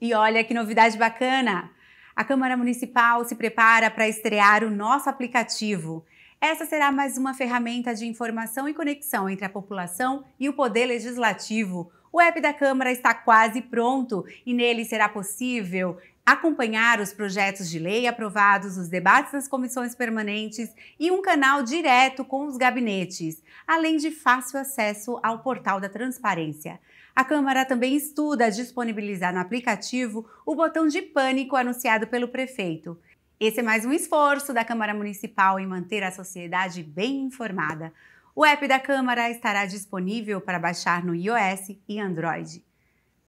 E olha que novidade bacana! A Câmara Municipal se prepara para estrear o nosso aplicativo. Essa será mais uma ferramenta de informação e conexão entre a população e o poder legislativo, o app da Câmara está quase pronto e nele será possível acompanhar os projetos de lei aprovados, os debates das comissões permanentes e um canal direto com os gabinetes, além de fácil acesso ao portal da transparência. A Câmara também estuda disponibilizar no aplicativo o botão de pânico anunciado pelo prefeito. Esse é mais um esforço da Câmara Municipal em manter a sociedade bem informada. O app da Câmara estará disponível para baixar no iOS e Android.